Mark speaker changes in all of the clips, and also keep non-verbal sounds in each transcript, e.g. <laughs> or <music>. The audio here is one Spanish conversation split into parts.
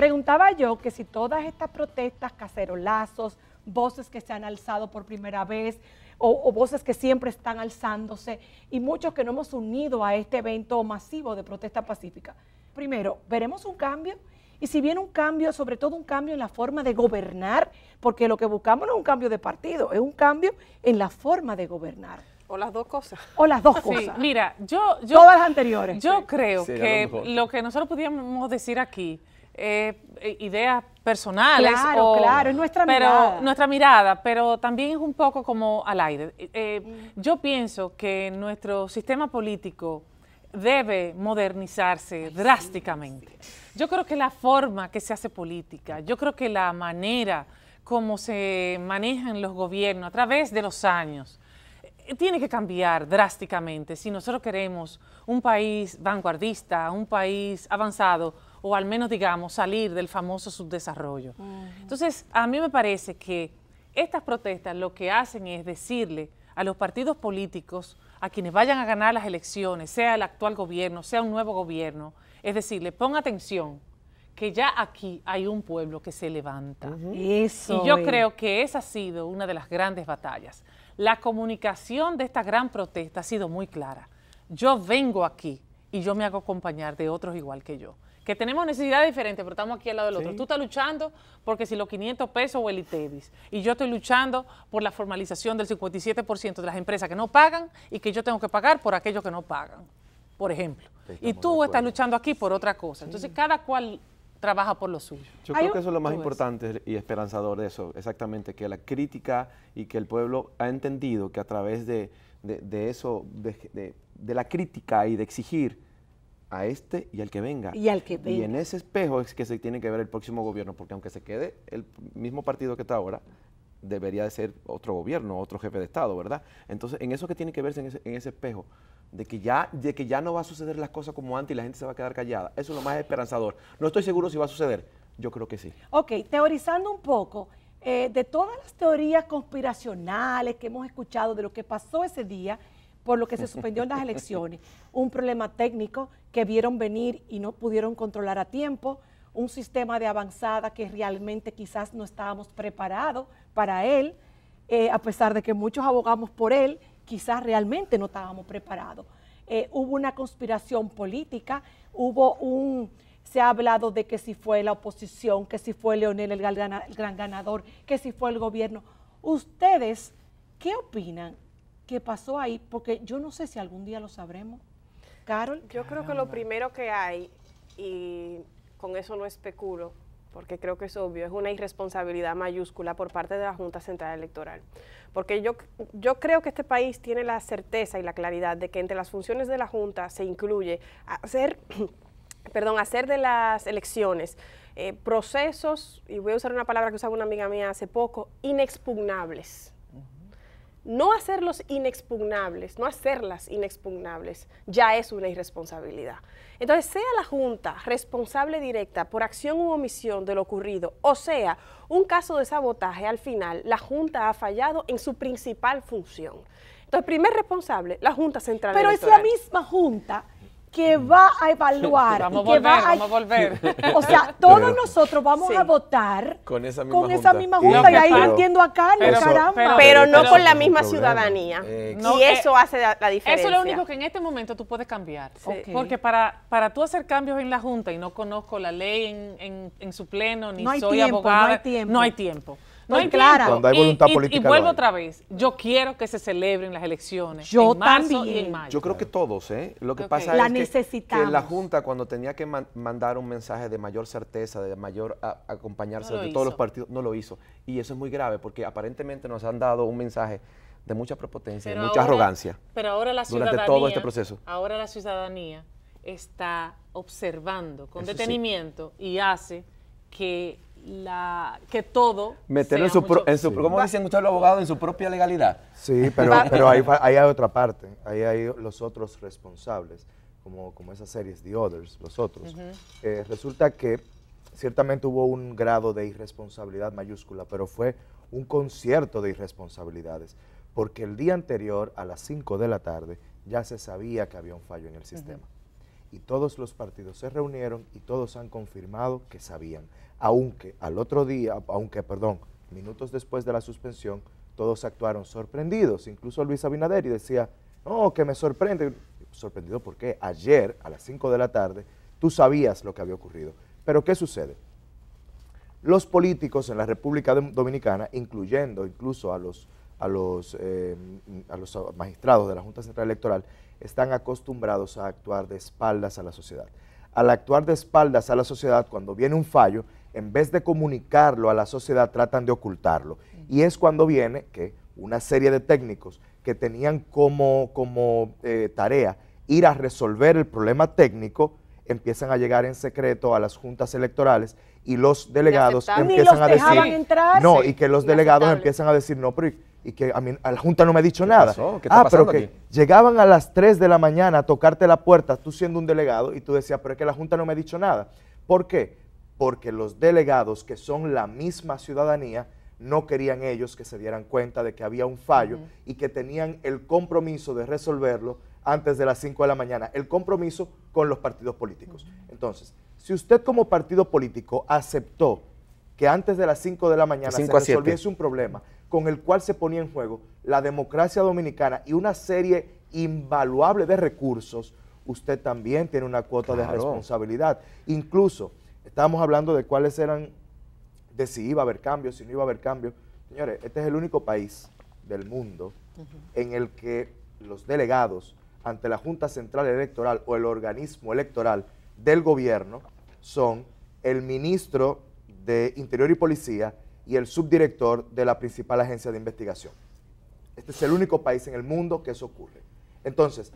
Speaker 1: Preguntaba yo que si todas estas protestas, cacerolazos, voces que se han alzado por primera vez o, voces que siempre están alzándose y muchos que no hemos unido a este evento masivo de protesta pacífica. Primero, ¿veremos un cambio? Y si viene un cambio, sobre todo un cambio en la forma de gobernar, porque lo que buscamos no es un cambio de partido, es un cambio en la forma de gobernar.
Speaker 2: O las dos cosas. O las dos cosas. Sí, mira,
Speaker 1: yo, Todas las anteriores. Yo creo que lo,
Speaker 2: lo que nosotros pudiéramos decir aquí eh, ideas personales. Claro, claro, es nuestra mirada. Nuestra mirada, pero también es un poco como al aire. Eh, eh, mm. Yo pienso que nuestro sistema político debe modernizarse drásticamente. Yo creo que la forma que se hace política, yo creo que la manera como se manejan los gobiernos a través de los años, tiene que cambiar drásticamente si nosotros queremos un país vanguardista, un país avanzado, o al menos, digamos, salir del famoso subdesarrollo. Entonces, a mí me parece que estas protestas lo que hacen es decirle a los partidos políticos, a quienes vayan a ganar las elecciones, sea el actual gobierno, sea un nuevo gobierno, es decirle, pon atención, que ya aquí hay un pueblo que se levanta. y yo creo que esa ha sido una de las grandes batallas. La comunicación de esta gran protesta ha sido muy clara. Yo vengo aquí y yo me hago acompañar de otros igual que yo que tenemos necesidades diferentes, pero estamos aquí al lado del otro. Tú estás luchando porque si los 500 pesos o el ITEVIS, y yo estoy luchando por la formalización del 57% de las empresas que no pagan y que yo tengo que pagar por aquellos que no pagan, por ejemplo.
Speaker 3: y tú estás
Speaker 2: luchando aquí por otra cosa. Entonces, cada cual trabaja por lo suyo. Yo creo que eso es lo más
Speaker 3: importante y esperanzador de eso, exactamente, que la crítica y que el pueblo ha entendido que a través de, eso, de, la crítica y de exigir, a este y al que venga. Y al que venga. Y en ese espejo es que se tiene que ver el próximo gobierno, porque aunque se quede el mismo partido que está ahora, debería de ser otro gobierno, otro jefe de Estado, ¿verdad? Entonces, en eso que tiene que verse en ese, en ese espejo, de que, ya, de que ya no va a suceder las cosas como antes y la gente se va a quedar callada, eso es lo más esperanzador. No estoy seguro si va a suceder, yo creo que sí.
Speaker 1: Ok, teorizando un poco, eh, de todas las teorías conspiracionales que hemos escuchado de lo que pasó ese día, por lo que se suspendió en las elecciones, un problema técnico que vieron venir y no pudieron controlar a tiempo, un sistema de avanzada que realmente quizás no estábamos preparados para él, eh, a pesar de que muchos abogamos por él, quizás realmente no estábamos preparados. Eh, hubo una conspiración política, hubo un, se ha hablado de que si fue la oposición, que si fue Leonel el gran ganador, que si fue el gobierno. Ustedes, ¿qué opinan ¿Qué pasó ahí, porque yo no sé si algún día lo sabremos.
Speaker 4: Carol. Yo creo que lo primero que hay, y con eso no especulo, porque creo que es obvio, es una irresponsabilidad mayúscula por parte de la Junta Central Electoral. Porque yo, yo creo que este país tiene la certeza y la claridad de que entre las funciones de la Junta se incluye hacer, <clears throat> perdón, hacer de las elecciones eh, procesos, y voy a usar una palabra que usaba una amiga mía hace poco, inexpugnables no hacerlos inexpugnables, no hacerlas inexpugnables, ya es una irresponsabilidad. Entonces, sea la Junta responsable directa por acción u omisión de lo ocurrido, o sea, un caso de sabotaje, al final la Junta ha fallado en su principal función. Entonces, primer
Speaker 1: responsable, la Junta Central Pero es la misma Junta que va a evaluar. <laughs>
Speaker 3: Vamos y que va a, vamos a volver. <laughs> O sea, todos
Speaker 1: nosotros vamos a votar
Speaker 3: con esa misma junta. Y, ahí entiendo a Carlos, pero, caramba. Pero, no
Speaker 2: con la misma ciudadanía. Eh, y eso eh, hace la, diferencia. Eso es lo único que en este momento tú puedes cambiar. Porque para, para tú hacer cambios en la junta, y no conozco la ley en, en, su pleno, ni soy tiempo, no hay tiempo. No hay
Speaker 3: tiempo no hay clara.
Speaker 2: Cuando hay voluntad y, política. Y vuelvo otra vez. Yo quiero que se celebren las elecciones. Yo en también. en mayo. Yo creo
Speaker 3: que todos, ¿eh? Lo que pasa es que, la Junta, cuando tenía que mandar un mensaje de mayor certeza, de mayor acompañarse de todos los partidos, no lo hizo. Y eso es muy grave porque aparentemente nos han dado un mensaje de mucha prepotencia, de mucha arrogancia. Pero ahora la Durante todo este proceso.
Speaker 2: Ahora la ciudadanía está observando con detenimiento y hace que la, que todo.
Speaker 5: meter en su, mucho, en dicen muchos los abogados? En su propia legalidad. Sí, <laughs> pero, pero ahí, hay otra parte. Ahí hay los otros responsables, como, como esas series, The Others, los otros. Eh, resulta que ciertamente hubo un grado de irresponsabilidad mayúscula, pero fue un concierto de irresponsabilidades, porque el día anterior, a las 5 de la tarde, ya se sabía que había un fallo en el sistema y todos los partidos se reunieron y todos han confirmado que sabían, aunque al otro día, aunque, perdón, minutos después de la suspensión, todos actuaron sorprendidos, incluso Luis Abinader decía, no, oh, que me sorprende, sorprendido porque ayer a las 5 de la tarde tú sabías lo que había ocurrido. Pero ¿qué sucede? Los políticos en la República Dominicana, incluyendo incluso a los, a los, eh, a los magistrados de la Junta Central Electoral, están acostumbrados a actuar de espaldas a la sociedad. Al actuar de espaldas a la sociedad, cuando viene un fallo, en vez de comunicarlo a la sociedad, tratan de ocultarlo. Y es cuando viene que una serie de técnicos que tenían como, como eh, tarea ir a resolver el problema técnico, empiezan a llegar en secreto a las juntas electorales y los delegados empiezan a decir no y que los delegados empiezan a decir no pero y que a, mí, la Junta no me ha dicho nada. Pasó? ¿Qué ah, pero que llegaban a las 3 de la mañana a tocarte la puerta, tú siendo un delegado, y tú decías, pero es que la Junta no me ha dicho nada. ¿Por qué? Porque los delegados, que son la misma ciudadanía, no querían ellos que se dieran cuenta de que había un fallo y que tenían el compromiso de resolverlo antes de las 5 de la mañana, el compromiso con los partidos políticos. Entonces, si usted como partido político aceptó que antes de las 5 de la mañana se resolviese un problema con el cual se ponía en juego la democracia dominicana y una serie invaluable de recursos, usted también tiene una cuota de responsabilidad. Incluso, estábamos hablando de cuáles eran, de si iba a haber cambios, si no iba a haber cambio. Señores, este es el único país del mundo en el que los delegados ante la Junta Central Electoral o el organismo electoral del gobierno son el ministro de Interior y Policía y el subdirector de la principal agencia de investigación. Este es el único país en el mundo que eso ocurre. Entonces,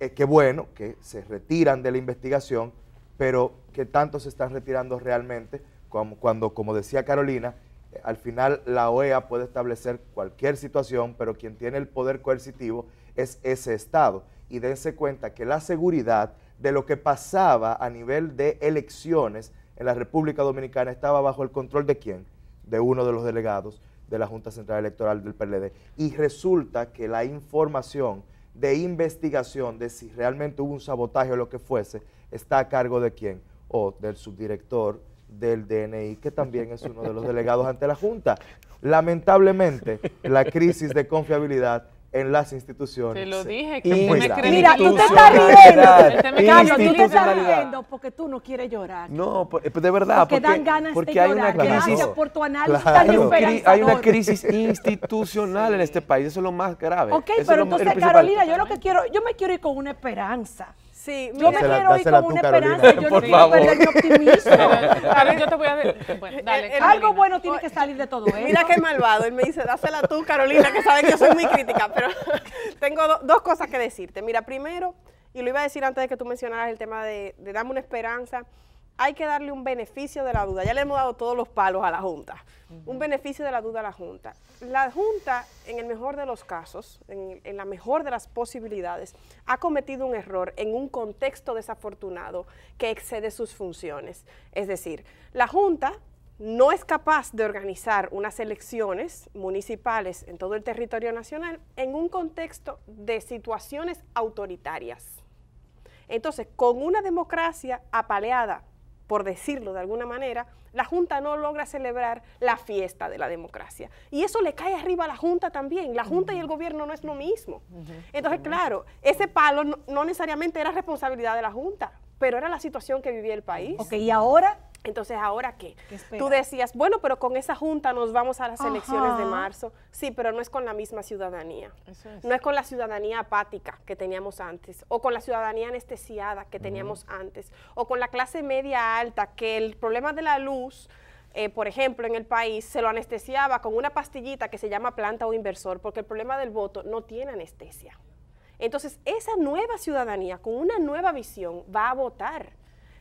Speaker 5: eh, qué bueno que se retiran de la investigación, pero que tanto se están retirando realmente, cuando, como decía Carolina, eh, al final la OEA puede establecer cualquier situación, pero quien tiene el poder coercitivo es ese Estado. Y dense cuenta que la seguridad de lo que pasaba a nivel de elecciones en la República Dominicana estaba bajo el control de quién? De uno de los delegados de la Junta Central Electoral del PLD. Y resulta que la información de investigación de si realmente hubo un sabotaje o lo que fuese, está a cargo de quién? O del subdirector del DNI, que también es uno de los delegados ante la Junta. Lamentablemente, la crisis de confiabilidad en las instituciones. Te lo dije, que me pues, Mira, tú te estás riendo. Carlos,
Speaker 3: tú te estás riendo
Speaker 1: porque tú no quieres llorar. No, eh, de verdad. Porque, porque dan ganas de hay
Speaker 3: Una crisis, Hay una crisis institucional en este país, eso es lo más grave. Ok, pero entonces,
Speaker 1: Carolina, yo lo que quiero, yo me quiero ir con una esperanza. Sí, yo me quiero ir como una esperanza, yo no
Speaker 5: quiero perder mi optimismo. <laughs> yo te voy a ver. Eh,
Speaker 1: eh, algo bueno tiene que salir
Speaker 4: de todo esto. ¿eh? Mira qué malvado, él me dice, dásela tú, Carolina, que sabes que yo soy muy crítica, pero <laughs> tengo dos cosas que decirte. Mira, primero, y lo iba a decir antes de que tú mencionaras el tema de, de una esperanza, hay que darle un beneficio de la duda. Ya le hemos dado todos los palos a la Junta. Un beneficio de la duda a la Junta. La Junta, en el mejor de los casos, en, en, la mejor de las posibilidades, ha cometido un error en un contexto desafortunado que excede sus funciones. Es decir, la Junta no es capaz de organizar unas elecciones municipales en todo el territorio nacional en un contexto de situaciones autoritarias. Entonces, con una democracia apaleada por decirlo de alguna manera, la Junta no logra celebrar la fiesta de la democracia. Y eso le cae arriba a la Junta también. La Junta y el gobierno no es lo mismo. Entonces, claro, ese palo no, necesariamente era responsabilidad de la Junta, pero era la situación que vivía el país. Ok, y ahora entonces, ¿ahora qué? Tú decías, bueno, pero con esa junta nos vamos a las elecciones de marzo. Sí, pero no es con la misma ciudadanía. No es con la ciudadanía apática que teníamos antes, o con la ciudadanía anestesiada que teníamos antes, o con la clase media alta, que el problema de la luz... Eh, por ejemplo, en el país se lo anestesiaba con una pastillita que se llama planta o inversor, porque el problema del voto no tiene anestesia. Entonces, esa nueva ciudadanía, con una nueva visión, va a votar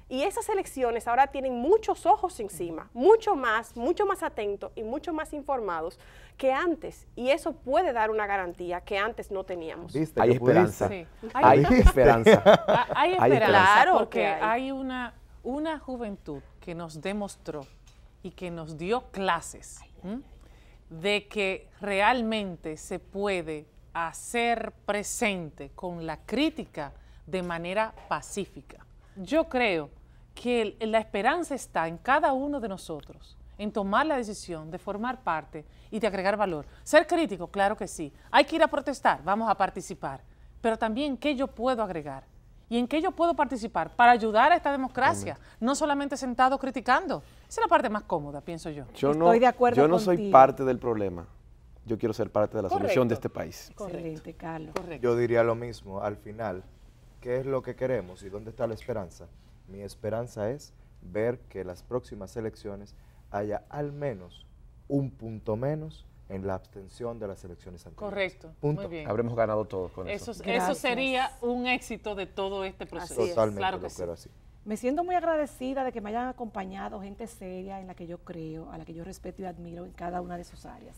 Speaker 4: y esas elecciones ahora tienen muchos ojos encima, mucho más, mucho más atentos y mucho más informados que antes. Y eso puede dar una garantía que antes no teníamos.
Speaker 3: ¿Viste hay, esperanza. <laughs> <laughs> Hay, esperanza. Hay, esperanza.
Speaker 2: porque hay, una, juventud que nos demostró y que nos dio clases de que realmente se puede hacer presente con la crítica de manera pacífica. Yo creo que la esperanza está en cada uno de nosotros, en tomar la decisión de formar parte y de agregar valor. Ser crítico, claro que sí. Hay que ir a protestar, vamos a participar. Pero también, ¿qué yo puedo agregar? ¿Y en qué yo puedo participar para ayudar a esta democracia? No solamente sentado criticando. Esa es la parte más cómoda, pienso yo. Yo Estoy de acuerdo Yo no
Speaker 3: soy
Speaker 5: parte del problema. Yo quiero ser parte de la solución de este país.
Speaker 1: Correcto, Carlos.
Speaker 5: Yo diría lo mismo. Al final, qué es lo que queremos y dónde está la esperanza. Mi esperanza es ver que las próximas elecciones haya al menos un punto menos en la abstención de las elecciones anteriores.
Speaker 2: Correcto. Punto. bien.
Speaker 5: Habremos ganado todos con eso. Eso,
Speaker 2: sería un éxito de todo este proceso. Así Totalmente, claro
Speaker 5: así.
Speaker 1: Me siento muy agradecida de que me hayan acompañado gente seria en la que yo creo, a la que yo respeto y admiro en cada una de sus áreas.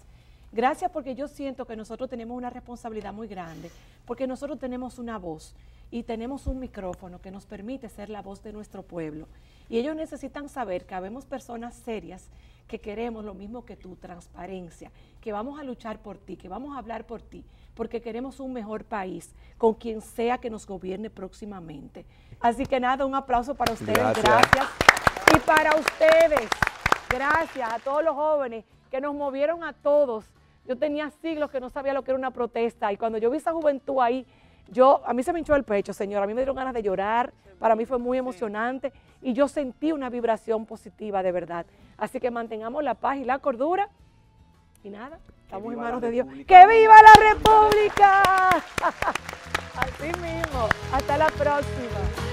Speaker 1: Gracias porque yo siento que nosotros tenemos una responsabilidad muy grande, porque nosotros tenemos una voz y tenemos un micrófono que nos permite ser la voz de nuestro pueblo. Y ellos necesitan saber que habemos personas serias que queremos lo mismo que tú, transparencia, que vamos a luchar por ti, que vamos a hablar por ti, porque queremos un mejor país con quien sea que nos gobierne próximamente. Así que nada, un aplauso para ustedes, gracias. Y para ustedes, gracias a todos los jóvenes que nos movieron a todos. Yo tenía siglos que no sabía lo que era una protesta y cuando yo vi esa juventud ahí, yo, a mí se me hinchó el pecho, Señor, a mí me dieron ganas de llorar, para mí fue muy emocionante y yo sentí una vibración positiva de verdad. Así que mantengamos la paz y la cordura y nada, estamos en manos de Dios. ¡Que viva la República! <laughs> Así mismo, hasta la próxima.